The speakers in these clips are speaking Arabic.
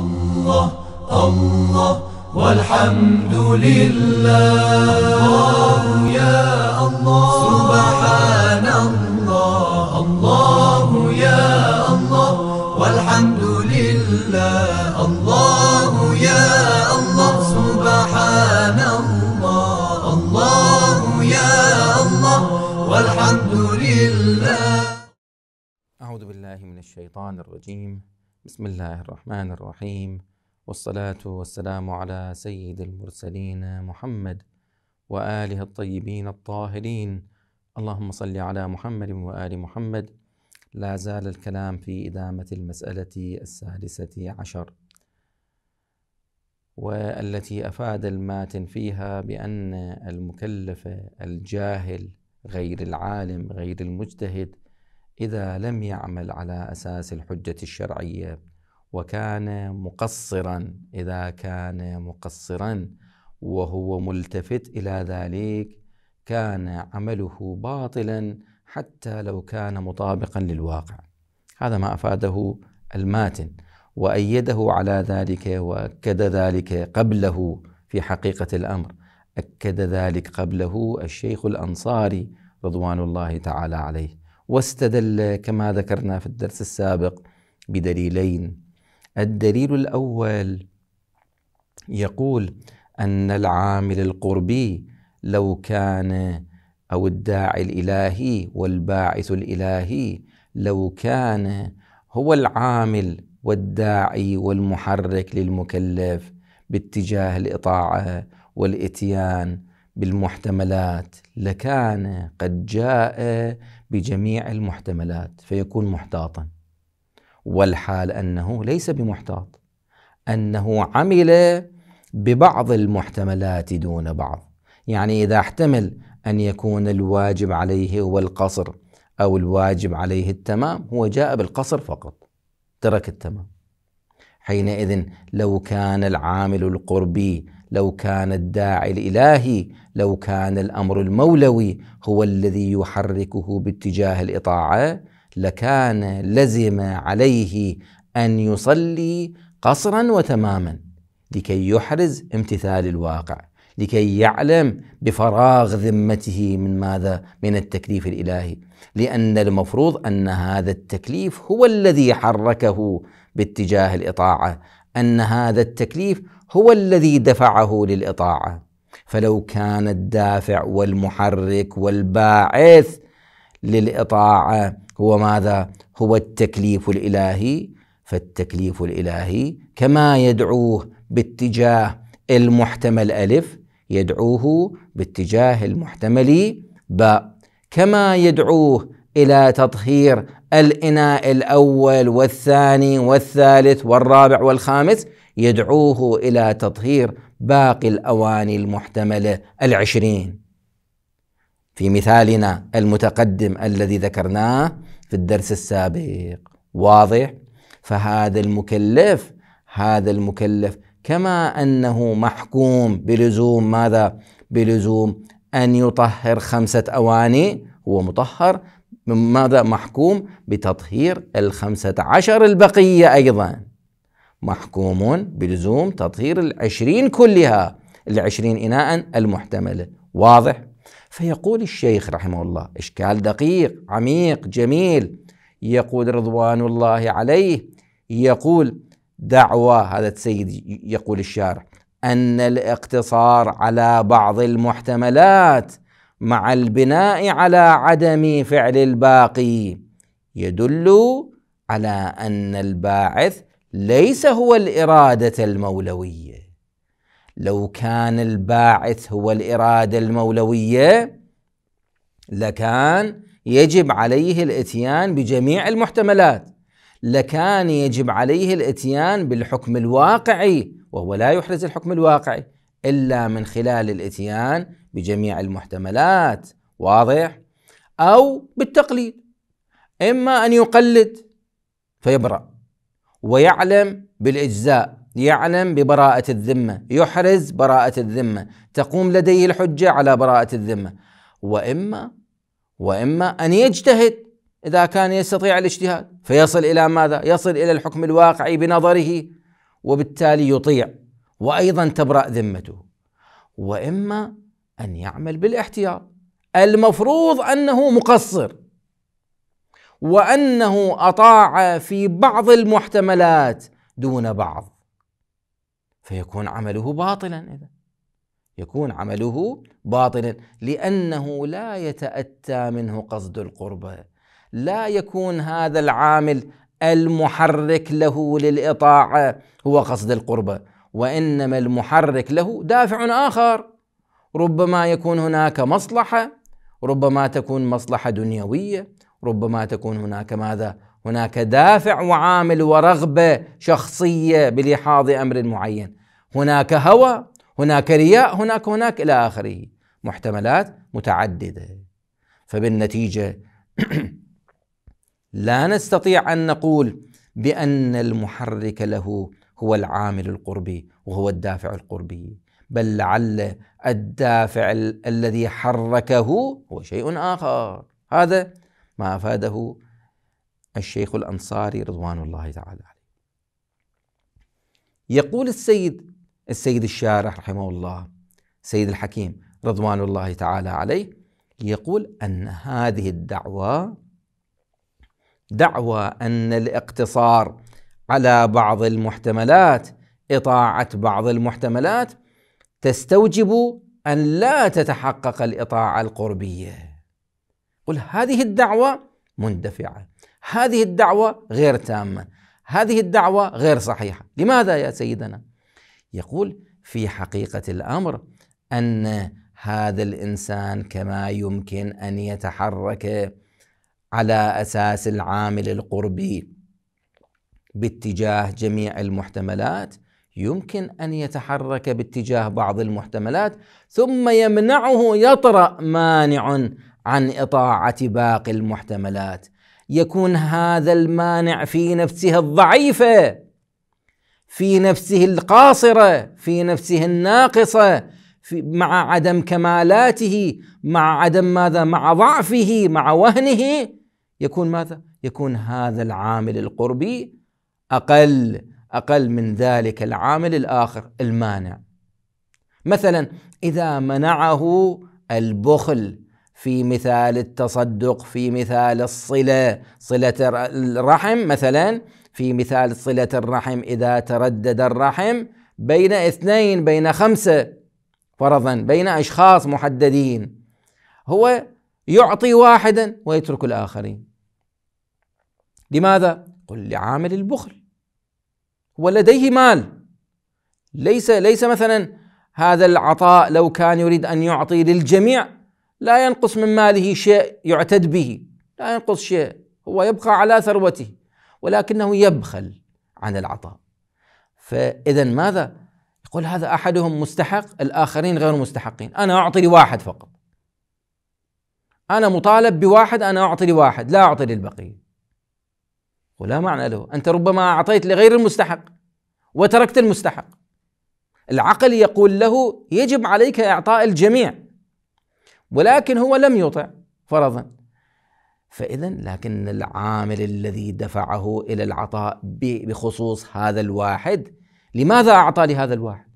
الله الله والحمد لله الله يا الله سبحان الله الله يا الله والحمد لله الله يا الله سبحان الله الله يا الله والحمد لله أعوذ بالله من الشيطان الرجيم بسم الله الرحمن الرحيم والصلاة والسلام على سيد المرسلين محمد وآله الطيبين الطاهرين اللهم صل على محمد وآل محمد لا زال الكلام في إدامة المسألة السادسة عشر والتي أفاد الماتن فيها بأن المكلف الجاهل غير العالم غير المجتهد إذا لم يعمل على أساس الحجة الشرعية وكان مقصرا إذا كان مقصرا وهو ملتفت إلى ذلك كان عمله باطلا حتى لو كان مطابقا للواقع هذا ما أفاده الماتن وأيده على ذلك وأكد ذلك قبله في حقيقة الأمر أكد ذلك قبله الشيخ الأنصاري رضوان الله تعالى عليه واستدل كما ذكرنا في الدرس السابق بدليلين الدليل الاول يقول ان العامل القربي لو كان او الداعي الالهي والباعث الالهي لو كان هو العامل والداعي والمحرك للمكلف باتجاه الاطاعه والاتيان بالمحتملات لكان قد جاء بجميع المحتملات فيكون محتاطا والحال انه ليس بمحتاط انه عمل ببعض المحتملات دون بعض يعني اذا احتمل ان يكون الواجب عليه هو القصر او الواجب عليه التمام هو جاء بالقصر فقط ترك التمام حينئذ لو كان العامل القربي لو كان الداعي الالهي لو كان الامر المولوي هو الذي يحركه باتجاه الاطاعه لكان لزم عليه ان يصلي قصرا وتماما لكي يحرز امتثال الواقع لكي يعلم بفراغ ذمته من ماذا من التكليف الالهي لان المفروض ان هذا التكليف هو الذي حركه باتجاه الاطاعه ان هذا التكليف هو الذي دفعه للاطاعه فلو كان الدافع والمحرك والباعث للاطاعه هو ماذا هو التكليف الالهي فالتكليف الالهي كما يدعوه باتجاه المحتمل الف يدعوه باتجاه المحتمل باء كما يدعوه الى تطهير الاناء الاول والثاني والثالث والرابع والخامس يدعوه إلى تطهير باقي الأواني المحتملة العشرين في مثالنا المتقدم الذي ذكرناه في الدرس السابق واضح فهذا المكلف هذا المكلف كما انه محكوم بلزوم ماذا؟ بلزوم ان يطهر خمسه اواني هو مطهر ماذا؟ محكوم بتطهير الخمسه عشر البقيه ايضا محكوم بلزوم تطهير العشرين كلها العشرين إناء المحتملة واضح؟ فيقول الشيخ رحمه الله إشكال دقيق عميق جميل يقول رضوان الله عليه يقول دعوى هذا السيد يقول الشارع أن الاقتصار على بعض المحتملات مع البناء على عدم فعل الباقي يدل على أن الباعث ليس هو الاراده المولويه لو كان الباعث هو الاراده المولويه لكان يجب عليه الاتيان بجميع المحتملات لكان يجب عليه الاتيان بالحكم الواقعي وهو لا يحرز الحكم الواقعي الا من خلال الاتيان بجميع المحتملات واضح او بالتقليد اما ان يقلد فيبرأ ويعلم بالإجزاء يعلم ببراءة الذمة يحرز براءة الذمة تقوم لديه الحجة على براءة الذمة وإما وإما أن يجتهد إذا كان يستطيع الاجتهاد فيصل إلى ماذا؟ يصل إلى الحكم الواقعي بنظره وبالتالي يطيع وأيضا تبرأ ذمته وإما أن يعمل بالاحتياط المفروض أنه مقصر وانه اطاع في بعض المحتملات دون بعض فيكون عمله باطلا اذا يكون عمله باطلا لانه لا يتاتى منه قصد القربه لا يكون هذا العامل المحرك له للاطاعه هو قصد القربه وانما المحرك له دافع اخر ربما يكون هناك مصلحه ربما تكون مصلحه دنيويه ربما تكون هناك ماذا هناك دافع وعامل ورغبه شخصيه بلحاظ امر معين هناك هوى هناك رياء هناك هناك الى اخره محتملات متعدده فبالنتيجه لا نستطيع ان نقول بان المحرك له هو العامل القربي وهو الدافع القربي بل لعل الدافع الذي حركه هو شيء اخر هذا ما أفاده الشيخ الأنصاري رضوان الله تعالى عليه يقول السيد السيد الشارح رحمه الله سيد الحكيم رضوان الله تعالى عليه يقول أن هذه الدعوة دعوى أن الاقتصار على بعض المحتملات إطاعة بعض المحتملات تستوجب أن لا تتحقق الإطاعة القربية قل هذه الدعوة مندفعة هذه الدعوة غير تامة هذه الدعوة غير صحيحة لماذا يا سيدنا؟ يقول في حقيقة الأمر أن هذا الإنسان كما يمكن أن يتحرك على أساس العامل القربي باتجاه جميع المحتملات يمكن ان يتحرك باتجاه بعض المحتملات ثم يمنعه يطرا مانع عن إطاعة باقي المحتملات يكون هذا المانع في نفسه الضعيفة في نفسه القاصرة في نفسه الناقصة في مع عدم كمالاته مع عدم ماذا مع ضعفه مع وهنه يكون ماذا يكون هذا العامل القربي أقل أقل من ذلك العامل الآخر المانع مثلا إذا منعه البخل في مثال التصدق في مثال الصلة صلة الرحم مثلا في مثال صلة الرحم إذا تردد الرحم بين اثنين بين خمسة فرضا بين أشخاص محددين هو يعطي واحدا ويترك الآخرين لماذا؟ قل لعامل البخل ولديه مال ليس ليس مثلا هذا العطاء لو كان يريد أن يعطي للجميع لا ينقص من ماله شيء يعتد به لا ينقص شيء هو يبقى على ثروته ولكنه يبخل عن العطاء فإذا ماذا؟ يقول هذا أحدهم مستحق الآخرين غير مستحقين أنا أعطي لواحد فقط أنا مطالب بواحد أنا أعطي لواحد لا أعطي للبقية ولا معنى له أنت ربما أعطيت لغير المستحق وتركت المستحق العقل يقول له يجب عليك إعطاء الجميع ولكن هو لم يطع فرضا فإذا لكن العامل الذي دفعه إلى العطاء بخصوص هذا الواحد لماذا أعطى لهذا الواحد؟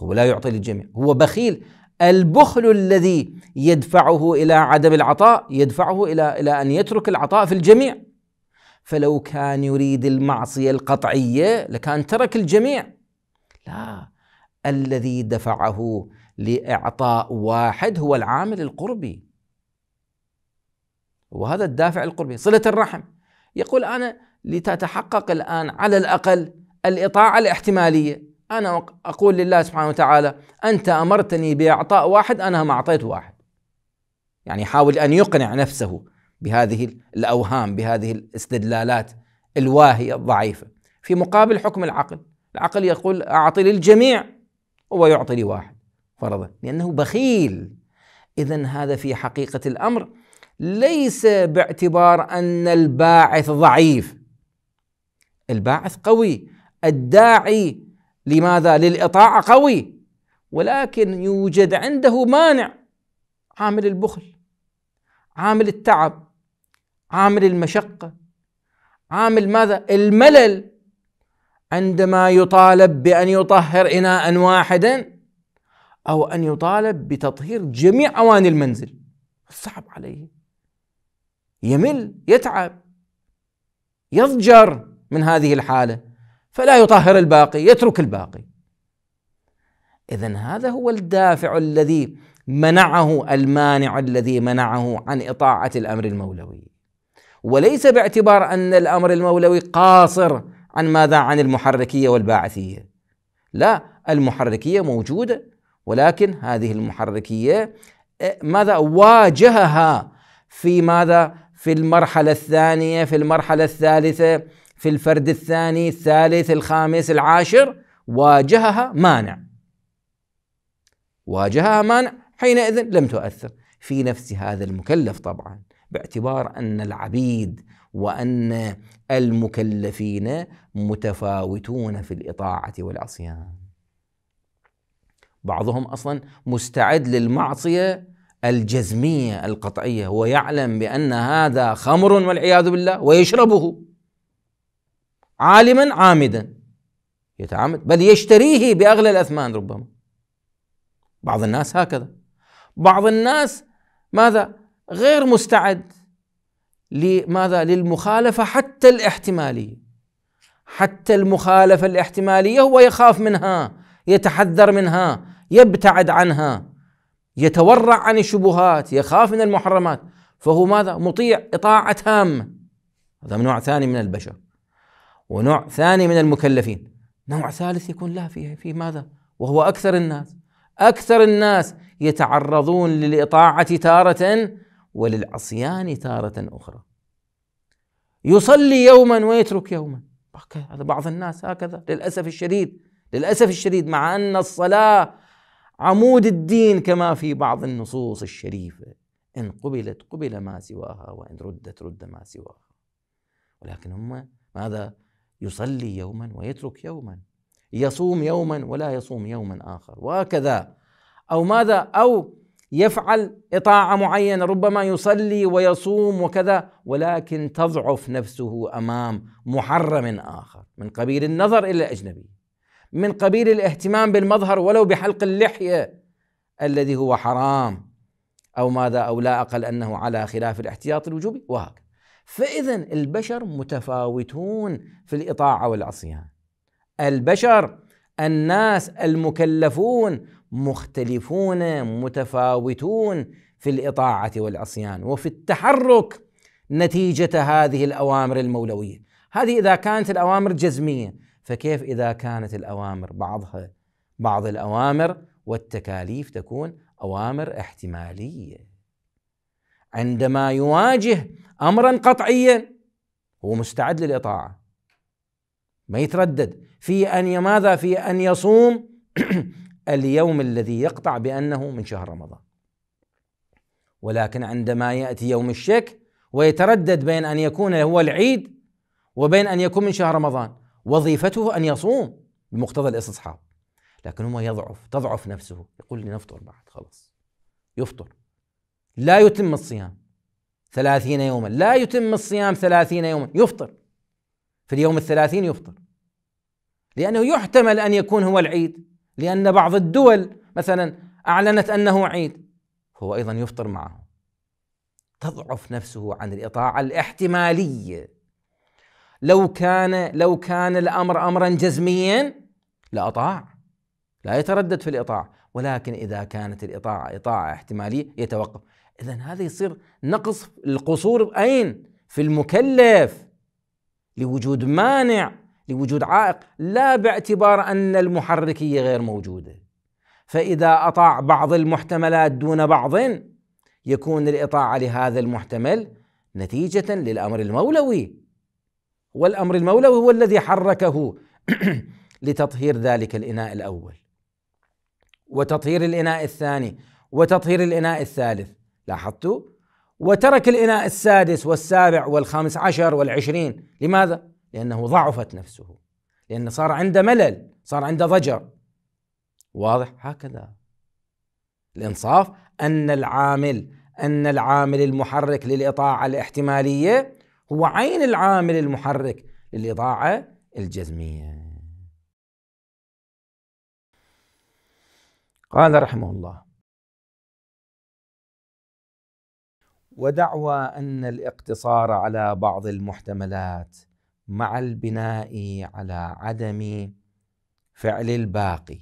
هو لا يعطي للجميع هو بخيل البخل الذي يدفعه إلى عدم العطاء يدفعه إلى إلى أن يترك العطاء في الجميع فلو كان يريد المعصية القطعية لكان ترك الجميع لا الذي دفعه لإعطاء واحد هو العامل القربي وهذا الدافع القربي صلة الرحم يقول أنا لتتحقق الآن على الأقل الإطاعة الاحتمالية أنا أقول لله سبحانه وتعالى أنت أمرتني بإعطاء واحد أنا ما أعطيت واحد يعني يحاول أن يقنع نفسه بهذه الأوهام بهذه الاستدلالات الواهية الضعيفة في مقابل حكم العقل العقل يقول أعطي للجميع هو يعطي لواحد فرضا لأنه بخيل إذا هذا في حقيقة الأمر ليس باعتبار أن الباعث ضعيف الباعث قوي الداعي لماذا للإطاعة قوي ولكن يوجد عنده مانع عامل البخل عامل التعب عامل المشقة عامل ماذا الملل عندما يطالب بأن يطهر إناء واحدا أو أن يطالب بتطهير جميع أواني المنزل صعب عليه يمل يتعب يضجر من هذه الحالة فلا يطهر الباقي يترك الباقي إذا هذا هو الدافع الذي منعه المانع الذي منعه عن إطاعة الأمر المولوي وليس باعتبار أن الأمر المولوي قاصر عن ماذا عن المحركية والباعثية لا المحركية موجودة ولكن هذه المحركيه ماذا واجهها في ماذا في المرحله الثانيه في المرحله الثالثه في الفرد الثاني الثالث الخامس العاشر واجهها مانع واجهها مانع حينئذ لم تؤثر في نفس هذا المكلف طبعا باعتبار ان العبيد وان المكلفين متفاوتون في الاطاعه والعصيان بعضهم اصلا مستعد للمعصيه الجزميه القطعيه هو يعلم بان هذا خمر والعياذ بالله ويشربه عالما عامدا يتعامد بل يشتريه باغلى الاثمان ربما بعض الناس هكذا بعض الناس ماذا غير مستعد لماذا للمخالفه حتى الاحتماليه حتى المخالفه الاحتماليه هو يخاف منها يتحذر منها يبتعد عنها يتورع عن الشبهات يخاف من المحرمات فهو ماذا مطيع إطاعة تامة هذا نوع ثاني من البشر ونوع ثاني من المكلفين نوع ثالث يكون لا في في ماذا وهو أكثر الناس أكثر الناس يتعرضون للإطاعة تارة وللعصيان تارة أخرى يصلي يوما ويترك يوما هذا بعض الناس هكذا للأسف الشديد للأسف الشديد مع أن الصلاة عمود الدين كما في بعض النصوص الشريفة إن قبلت قبل ما سواها وإن ردت رد ما سواها ولكن هم ماذا يصلي يوما ويترك يوما يصوم يوما ولا يصوم يوما آخر وهكذا أو ماذا أو يفعل إطاعة معينة ربما يصلي ويصوم وكذا ولكن تضعف نفسه أمام محرم آخر من قبيل النظر إلى الأجنبي من قبيل الاهتمام بالمظهر ولو بحلق اللحيه الذي هو حرام او ماذا او لا اقل انه على خلاف الاحتياط الوجوبي وهكذا فاذا البشر متفاوتون في الاطاعه والعصيان البشر الناس المكلفون مختلفون متفاوتون في الاطاعه والعصيان وفي التحرك نتيجه هذه الاوامر المولويه هذه اذا كانت الاوامر جزميه فكيف إذا كانت الأوامر بعضها بعض الأوامر والتكاليف تكون أوامر احتمالية عندما يواجه أمرا قطعيا هو مستعد للإطاعة ما يتردد في أن ماذا في أن يصوم اليوم الذي يقطع بأنه من شهر رمضان ولكن عندما يأتي يوم الشك ويتردد بين أن يكون هو العيد وبين أن يكون من شهر رمضان وظيفته أن يصوم بمقتضى الاستصحاب لكن هو يضعف تضعف نفسه يقول لي نفطر بعد خلاص يفطر لا يتم الصيام ثلاثين يوما لا يتم الصيام ثلاثين يوما يفطر في اليوم الثلاثين يفطر لأنه يحتمل أن يكون هو العيد لأن بعض الدول مثلا أعلنت أنه عيد هو أيضا يفطر معه تضعف نفسه عن الإطاعة الاحتمالية لو كان لو كان الامر امرا جزميا لاطاع لا يتردد في الاطاعه ولكن اذا كانت الاطاعه اطاعه احتماليه يتوقف اذا هذا يصير نقص القصور اين؟ في المكلف لوجود مانع لوجود عائق لا باعتبار ان المحركيه غير موجوده فاذا اطاع بعض المحتملات دون بعض يكون الاطاعه لهذا المحتمل نتيجه للامر المولوي والأمر المولوي هو الذي حركه لتطهير ذلك الإناء الأول وتطهير الإناء الثاني وتطهير الإناء الثالث لاحظتوا وترك الإناء السادس والسابع والخامس عشر والعشرين لماذا؟ لأنه ضعفت نفسه لأن صار عنده ملل صار عنده ضجر واضح هكذا الإنصاف أن العامل أن العامل المحرك للإطاعة الاحتمالية هو عين العامل المحرك للإضاعة الجزمية قال رحمه الله ودعوى أن الاقتصار على بعض المحتملات مع البناء على عدم فعل الباقي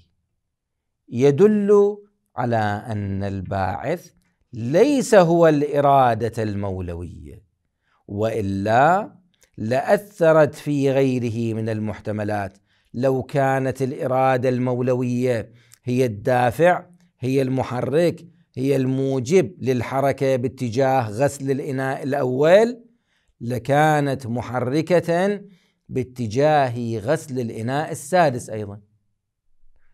يدل على أن الباعث ليس هو الإرادة المولوية والا لاثرت في غيره من المحتملات لو كانت الاراده المولويه هي الدافع هي المحرك هي الموجب للحركه باتجاه غسل الاناء الاول لكانت محركه باتجاه غسل الاناء السادس ايضا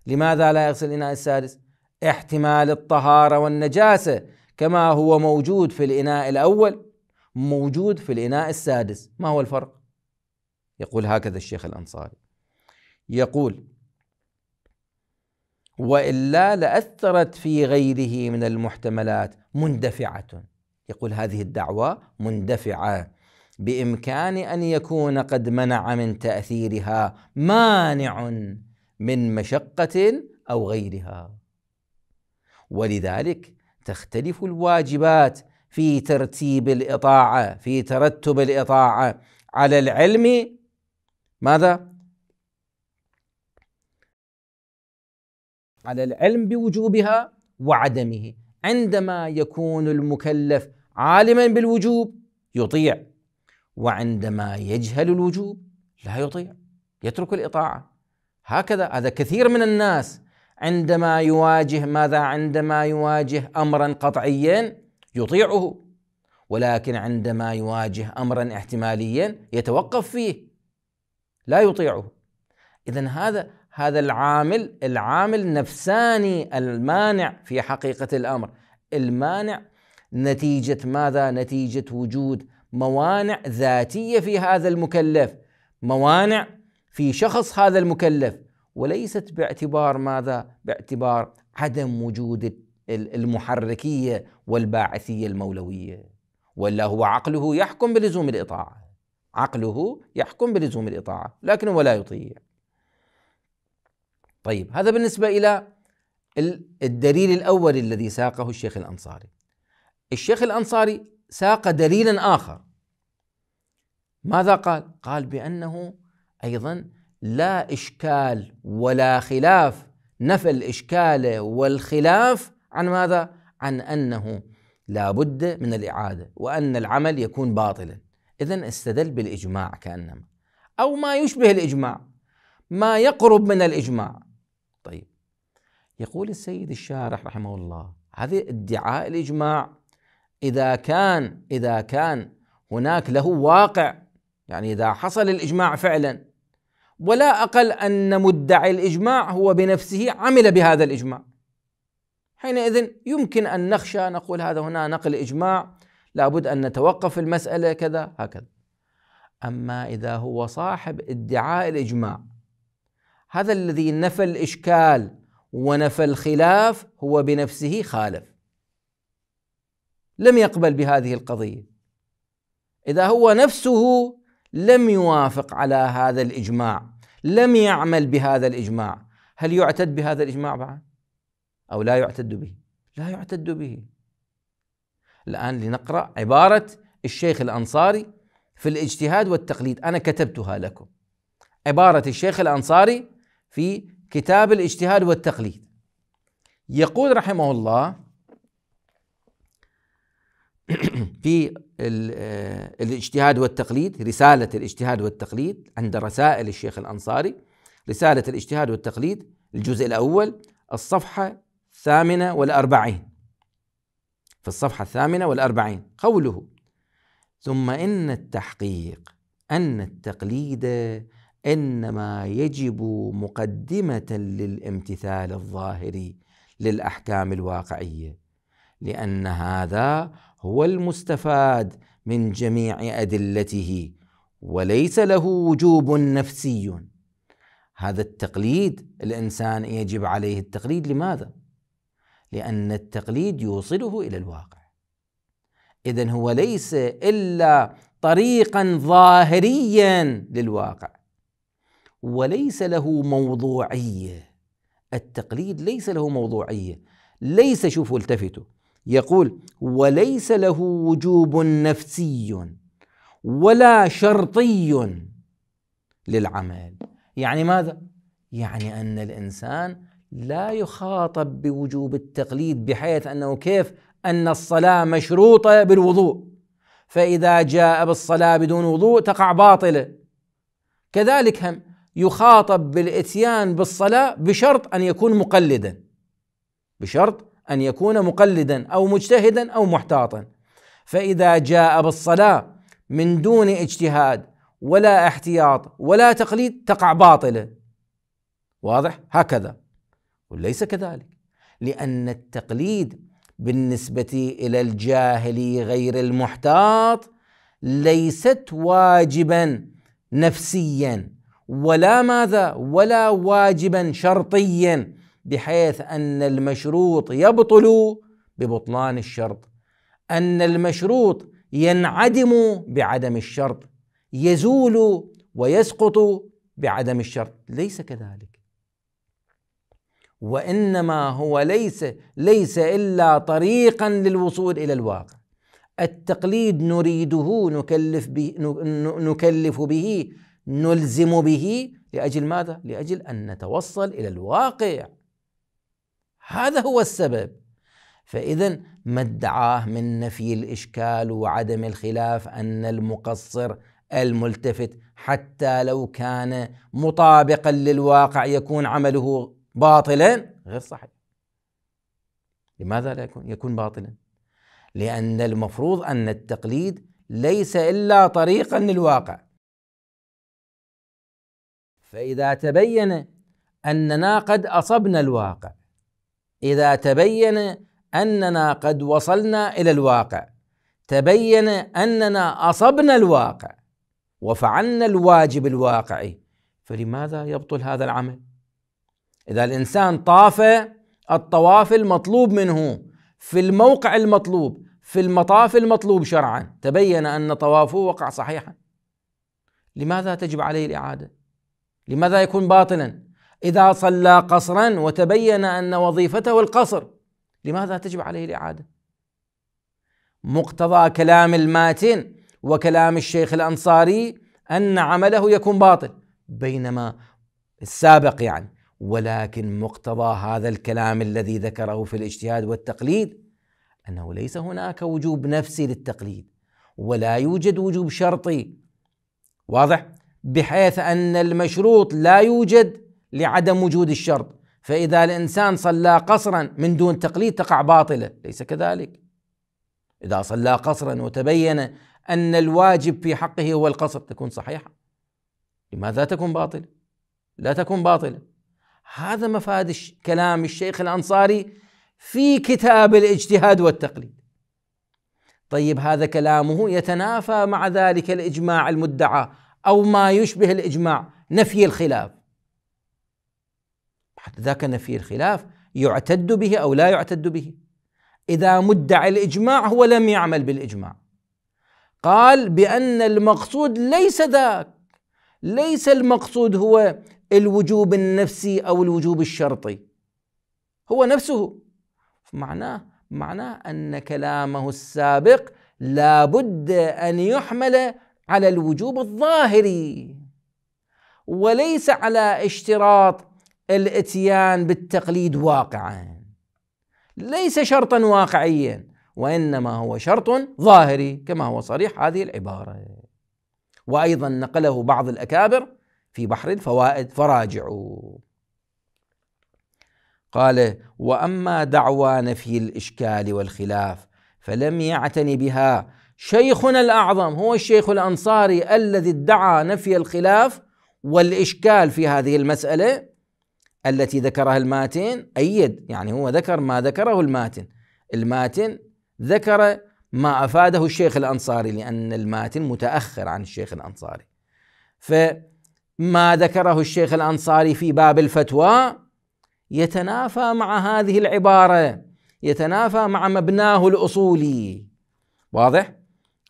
لماذا لا يغسل الاناء السادس احتمال الطهاره والنجاسه كما هو موجود في الاناء الاول موجود في الإناء السادس ما هو الفرق؟ يقول هكذا الشيخ الأنصاري يقول وإلا لأثرت في غيره من المحتملات مندفعة يقول هذه الدعوة مندفعة بإمكان أن يكون قد منع من تأثيرها مانع من مشقة أو غيرها ولذلك تختلف الواجبات في ترتيب الاطاعه في ترتب الاطاعه على العلم ماذا على العلم بوجوبها وعدمه عندما يكون المكلف عالما بالوجوب يطيع وعندما يجهل الوجوب لا يطيع يترك الاطاعه هكذا هذا كثير من الناس عندما يواجه ماذا عندما يواجه امرا قطعيا يطيعه ولكن عندما يواجه امرا احتماليا يتوقف فيه لا يطيعه اذا هذا هذا العامل العامل النفساني المانع في حقيقه الامر المانع نتيجه ماذا نتيجه وجود موانع ذاتيه في هذا المكلف موانع في شخص هذا المكلف وليست باعتبار ماذا باعتبار عدم وجود المحركيه والباعثيه المولويه ولا هو عقله يحكم بلزوم الاطاعه عقله يحكم بلزوم الاطاعه لكنه لا يطيع طيب هذا بالنسبه الى الدليل الاول الذي ساقه الشيخ الانصاري الشيخ الانصاري ساق دليلا اخر ماذا قال قال بانه ايضا لا اشكال ولا خلاف نفى الاشكال والخلاف عن ماذا؟ عن أنه لا بد من الإعادة وأن العمل يكون باطلا إذا استدل بالإجماع كأنما أو ما يشبه الإجماع ما يقرب من الإجماع طيب يقول السيد الشارح رحمه الله هذا ادعاء الإجماع إذا كان إذا كان هناك له واقع يعني إذا حصل الإجماع فعلا ولا أقل أن مدعي الإجماع هو بنفسه عمل بهذا الإجماع حينئذ يمكن أن نخشى نقول هذا هنا نقل إجماع لابد أن نتوقف المسألة كذا هكذا أما إذا هو صاحب ادعاء الإجماع هذا الذي نفى الإشكال ونفى الخلاف هو بنفسه خالف لم يقبل بهذه القضية إذا هو نفسه لم يوافق على هذا الإجماع لم يعمل بهذا الإجماع هل يعتد بهذا الإجماع بعد؟ أو لا يعتد به لا يعتد به الآن لنقرأ عبارة الشيخ الأنصاري في الاجتهاد والتقليد أنا كتبتها لكم عبارة الشيخ الأنصاري في كتاب الاجتهاد والتقليد يقول رحمه الله في آه، الاجتهاد والتقليد رسالة الاجتهاد والتقليد عند رسائل الشيخ الأنصاري رسالة الاجتهاد والتقليد الجزء الأول الصفحة الثامنة والأربعين في الصفحة الثامنة والأربعين قوله ثم إن التحقيق أن التقليد إنما يجب مقدمة للامتثال الظاهري للأحكام الواقعية لأن هذا هو المستفاد من جميع أدلته وليس له وجوب نفسي هذا التقليد الإنسان يجب عليه التقليد لماذا؟ لأن التقليد يوصله إلى الواقع إذا هو ليس إلا طريقا ظاهريا للواقع وليس له موضوعية التقليد ليس له موضوعية ليس شوفوا التفتوا يقول وليس له وجوب نفسي ولا شرطي للعمل يعني ماذا؟ يعني أن الإنسان لا يخاطب بوجوب التقليد بحيث انه كيف ان الصلاه مشروطه بالوضوء فاذا جاء بالصلاه بدون وضوء تقع باطله كذلك هم يخاطب بالاتيان بالصلاه بشرط ان يكون مقلدا بشرط ان يكون مقلدا او مجتهدا او محتاطا فاذا جاء بالصلاه من دون اجتهاد ولا احتياط ولا تقليد تقع باطله واضح هكذا وليس كذلك لأن التقليد بالنسبة إلى الجاهل غير المحتاط ليست واجبا نفسيا ولا ماذا ولا واجبا شرطيا بحيث أن المشروط يبطل ببطلان الشرط أن المشروط ينعدم بعدم الشرط يزول ويسقط بعدم الشرط ليس كذلك وانما هو ليس ليس الا طريقا للوصول الى الواقع التقليد نريده نكلف به نكلف به نلزم به لاجل ماذا؟ لاجل ان نتوصل الى الواقع هذا هو السبب فاذا ما ادعاه من نفي الاشكال وعدم الخلاف ان المقصر الملتفت حتى لو كان مطابقا للواقع يكون عمله باطلا غير صحيح لماذا لا يكون يكون باطلا لأن المفروض أن التقليد ليس إلا طريقا للواقع فإذا تبين أننا قد أصبنا الواقع إذا تبين أننا قد وصلنا إلى الواقع تبين أننا أصبنا الواقع وفعلنا الواجب الواقعي فلماذا يبطل هذا العمل؟ إذا الإنسان طاف الطواف المطلوب منه في الموقع المطلوب في المطاف المطلوب شرعا تبين أن طوافه وقع صحيحا لماذا تجب عليه الإعادة؟ لماذا يكون باطلا؟ إذا صلى قصرا وتبين أن وظيفته القصر لماذا تجب عليه الإعادة؟ مقتضى كلام الماتن وكلام الشيخ الأنصاري أن عمله يكون باطل بينما السابق يعني ولكن مقتضى هذا الكلام الذي ذكره في الاجتهاد والتقليد انه ليس هناك وجوب نفسي للتقليد ولا يوجد وجوب شرطي واضح بحيث ان المشروط لا يوجد لعدم وجود الشرط فاذا الانسان صلى قصرا من دون تقليد تقع باطله ليس كذلك اذا صلى قصرا وتبين ان الواجب في حقه هو القصر تكون صحيحه لماذا تكون باطله لا تكون باطله هذا مفاد كلام الشيخ الأنصاري في كتاب الاجتهاد والتقليد طيب هذا كلامه يتنافى مع ذلك الإجماع المدعى أو ما يشبه الإجماع نفي الخلاف حتى ذاك نفي الخلاف يعتد به أو لا يعتد به إذا مدعي الإجماع هو لم يعمل بالإجماع قال بأن المقصود ليس ذاك ليس المقصود هو الوجوب النفسي او الوجوب الشرطي هو نفسه معناه معناه ان كلامه السابق لابد ان يحمل على الوجوب الظاهري وليس على اشتراط الاتيان بالتقليد واقعا ليس شرطا واقعيا وانما هو شرط ظاهري كما هو صريح هذه العباره وايضا نقله بعض الاكابر في بحر الفوائد فراجعوا قال واما دعوى نفي الاشكال والخلاف فلم يعتني بها شيخنا الاعظم هو الشيخ الانصاري الذي ادعى نفي الخلاف والاشكال في هذه المساله التي ذكرها الماتن ايد يعني هو ذكر ما ذكره الماتن الماتن ذكر ما افاده الشيخ الانصاري لان الماتن متاخر عن الشيخ الانصاري ف ما ذكره الشيخ الانصاري في باب الفتوى يتنافى مع هذه العباره يتنافى مع مبناه الاصولي واضح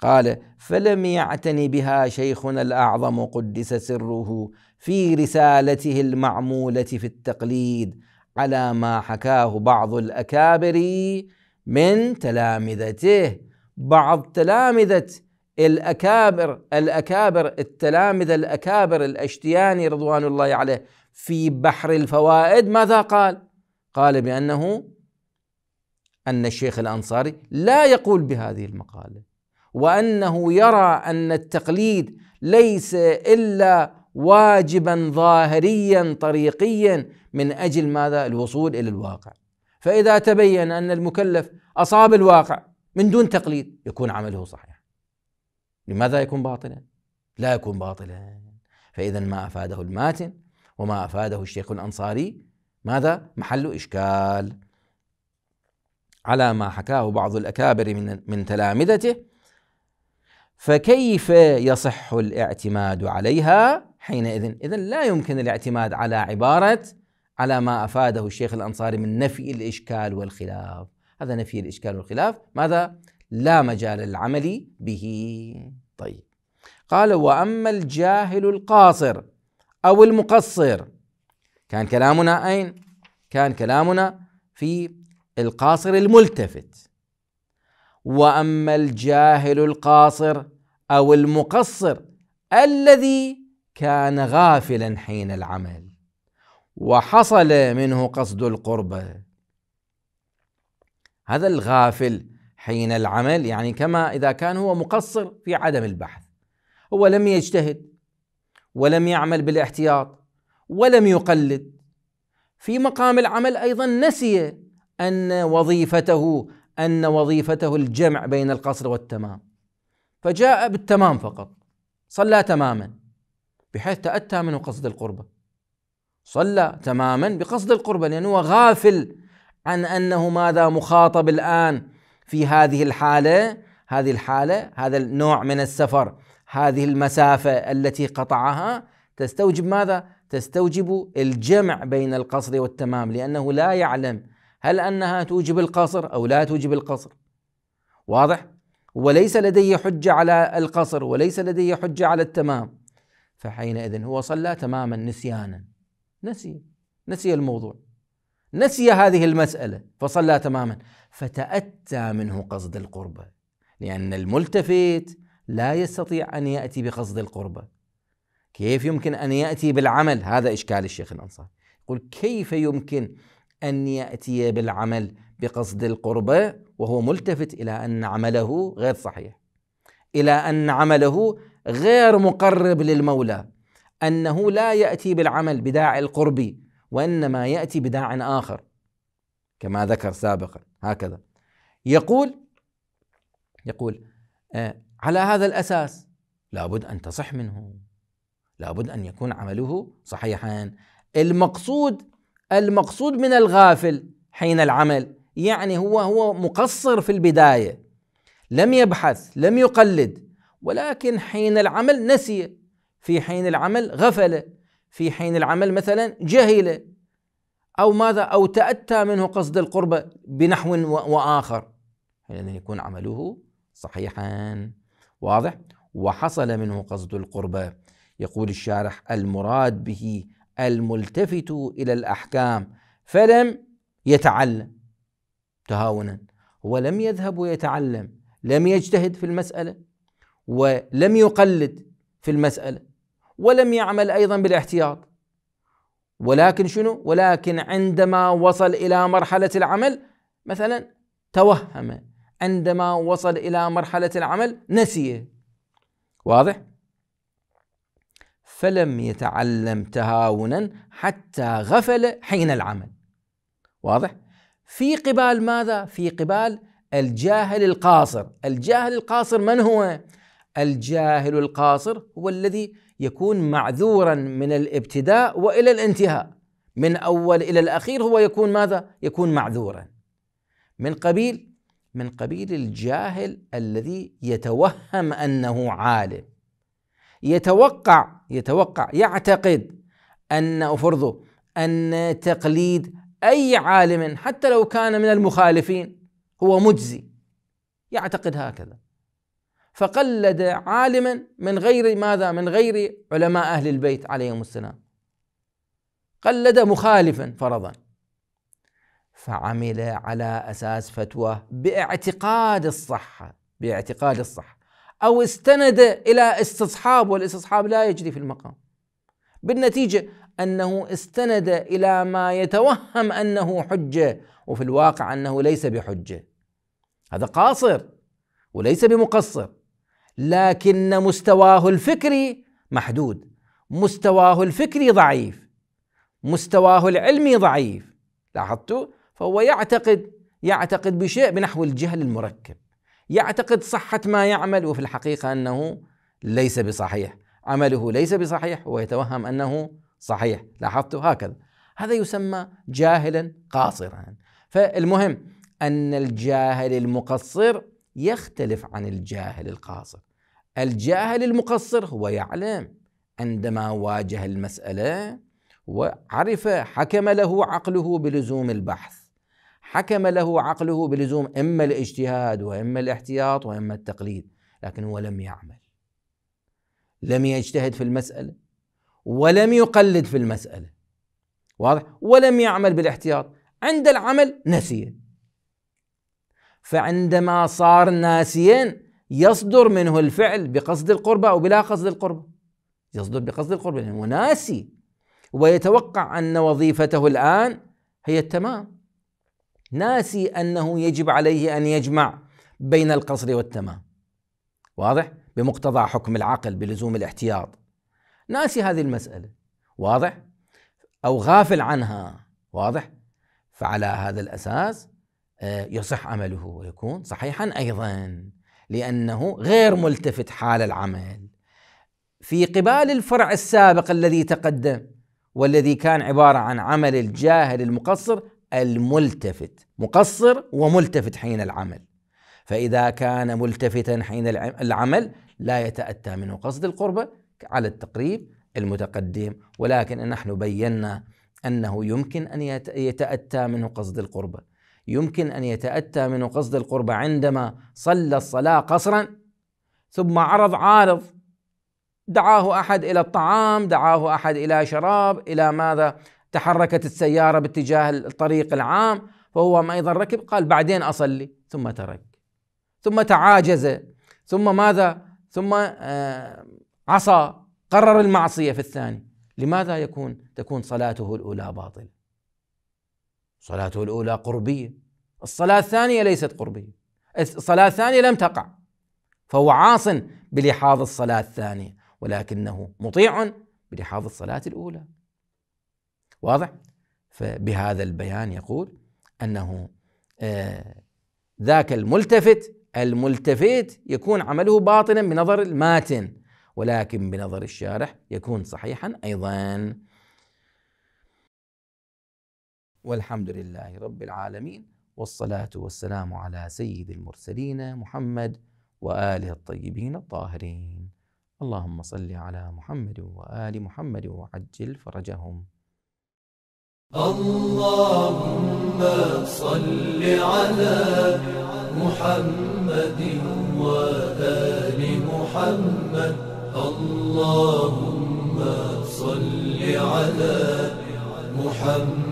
قال فلم يعتني بها شيخنا الاعظم قدس سره في رسالته المعموله في التقليد على ما حكاه بعض الاكابر من تلامذته بعض تلامذه الأكابر الأكابر التلامذة الأكابر الأشتياني رضوان الله عليه في بحر الفوائد ماذا قال؟ قال بأنه أن الشيخ الأنصاري لا يقول بهذه المقالة وأنه يرى أن التقليد ليس إلا واجبا ظاهريا طريقيا من أجل ماذا؟ الوصول إلى الواقع فإذا تبين أن المكلف أصاب الواقع من دون تقليد يكون عمله صحيح لماذا يكون باطلا؟ لا يكون باطلا فإذا ما أفاده الماتن وما أفاده الشيخ الأنصاري ماذا؟ محل إشكال على ما حكاه بعض الأكابر من, من تلامذته فكيف يصح الاعتماد عليها حينئذ؟ إذا لا يمكن الاعتماد على عبارة على ما أفاده الشيخ الأنصاري من نفي الإشكال والخلاف هذا نفي الإشكال والخلاف ماذا؟ لا مجال للعمل به طيب قال وأما الجاهل القاصر أو المقصر كان كلامنا أين؟ كان كلامنا في القاصر الملتفت وأما الجاهل القاصر أو المقصر الذي كان غافلا حين العمل وحصل منه قصد القربة هذا الغافل حين العمل يعني كما إذا كان هو مقصر في عدم البحث هو لم يجتهد ولم يعمل بالاحتياط ولم يقلد في مقام العمل أيضا نسي أن وظيفته أن وظيفته الجمع بين القصر والتمام فجاء بالتمام فقط صلى تماما بحيث تأتى منه قصد القربة صلى تماما بقصد القربة لأنه غافل عن أنه ماذا مخاطب الآن في هذه الحالة هذه الحالة هذا النوع من السفر هذه المسافة التي قطعها تستوجب ماذا؟ تستوجب الجمع بين القصر والتمام لأنه لا يعلم هل أنها توجب القصر أو لا توجب القصر واضح؟ وليس لديه حجة على القصر وليس لديه حجة على التمام فحينئذ هو صلى تماما نسيانا نسي نسي الموضوع نسي هذه المسألة فصلى تماما فتأتى منه قصد القربة لأن الملتفت لا يستطيع أن يأتي بقصد القربة كيف يمكن أن يأتي بالعمل هذا إشكال الشيخ الأنصاري يقول كيف يمكن أن يأتي بالعمل بقصد القربة وهو ملتفت إلى أن عمله غير صحيح إلى أن عمله غير مقرب للمولى أنه لا يأتي بالعمل بداعي القربي وانما ياتي بداع اخر كما ذكر سابقا هكذا يقول يقول آه، على هذا الاساس لابد ان تصح منه لابد ان يكون عمله صحيحا المقصود المقصود من الغافل حين العمل يعني هو هو مقصر في البدايه لم يبحث لم يقلد ولكن حين العمل نسي في حين العمل غفل في حين العمل مثلا جهل أو ماذا أو تأتى منه قصد القربة بنحو وآخر حين يعني يكون عمله صحيحا واضح وحصل منه قصد القربة يقول الشارح المراد به الملتفت إلى الأحكام فلم يتعلم تهاونا هو لم يذهب ويتعلم لم يجتهد في المسألة ولم يقلد في المسألة ولم يعمل أيضا بالاحتياط ولكن شنو ولكن عندما وصل إلى مرحلة العمل مثلا توهم عندما وصل إلى مرحلة العمل نسي واضح فلم يتعلم تهاونا حتى غفل حين العمل واضح في قبال ماذا في قبال الجاهل القاصر الجاهل القاصر من هو الجاهل القاصر هو الذي يكون معذورا من الابتداء والى الانتهاء من اول الى الاخير هو يكون ماذا؟ يكون معذورا من قبيل من قبيل الجاهل الذي يتوهم انه عالم يتوقع يتوقع يعتقد ان فرضه ان تقليد اي عالم حتى لو كان من المخالفين هو مجزي يعتقد هكذا فقلد عالما من غير ماذا من غير علماء أهل البيت عليهم السلام قلد مخالفا فرضا فعمل على أساس فتوى باعتقاد الصحة باعتقاد الصحة أو استند إلى استصحاب والاستصحاب لا يجري في المقام بالنتيجة أنه استند إلى ما يتوهم أنه حجة وفي الواقع أنه ليس بحجة هذا قاصر وليس بمقصر لكن مستواه الفكري محدود مستواه الفكري ضعيف مستواه العلمي ضعيف لاحظتوا فهو يعتقد يعتقد بشيء بنحو الجهل المركب يعتقد صحة ما يعمل وفي الحقيقة أنه ليس بصحيح عمله ليس بصحيح ويتوهم أنه صحيح لاحظتوا هكذا هذا يسمى جاهلا قاصرا فالمهم أن الجاهل المقصر يختلف عن الجاهل القاصر الجاهل المقصر هو يعلم عندما واجه المسألة وعرف حكم له عقله بلزوم البحث حكم له عقله بلزوم إما الاجتهاد وإما الاحتياط وإما التقليد لكن هو لم يعمل لم يجتهد في المسألة ولم يقلد في المسألة واضح ولم يعمل بالاحتياط عند العمل نسي فعندما صار ناسيا يصدر منه الفعل بقصد القربة أو بلا قصد القربة يصدر بقصد القربة لأنه ناسي ويتوقع أن وظيفته الآن هي التمام ناسي أنه يجب عليه أن يجمع بين القصر والتمام واضح؟ بمقتضى حكم العقل بلزوم الاحتياط ناسي هذه المسألة واضح؟ أو غافل عنها واضح؟ فعلى هذا الأساس آه، يصح عمله ويكون صحيحا ايضا لانه غير ملتفت حال العمل في قبال الفرع السابق الذي تقدم والذي كان عباره عن عمل الجاهل المقصر الملتفت مقصر وملتفت حين العمل فاذا كان ملتفتا حين العمل لا يتاتى منه قصد القربه على التقريب المتقدم ولكن نحن بينا انه يمكن ان يتاتى منه قصد القربه يمكن ان يتاتى منه قصد القربى عندما صلى الصلاه قصرا ثم عرض عارض دعاه احد الى الطعام، دعاه احد الى شراب، الى ماذا؟ تحركت السياره باتجاه الطريق العام فهو ما ايضا ركب قال بعدين اصلي ثم ترك ثم تعاجز ثم ماذا؟ ثم آه، عصى قرر المعصيه في الثاني، لماذا يكون تكون صلاته الاولى باطله؟ صلاته الأولى قربية الصلاة الثانية ليست قربية الصلاة الثانية لم تقع فهو عاص بلحاظ الصلاة الثانية ولكنه مطيع بلحاظ الصلاة الأولى واضح؟ فبهذا البيان يقول أنه آه ذاك الملتفت الملتفت يكون عمله باطنا بنظر الماتن ولكن بنظر الشارح يكون صحيحا أيضا والحمد لله رب العالمين والصلاة والسلام على سيد المرسلين محمد وآله الطيبين الطاهرين اللهم صل على محمد وآل محمد وعجل فرجهم اللهم صل على محمد وآل محمد اللهم صل على محمد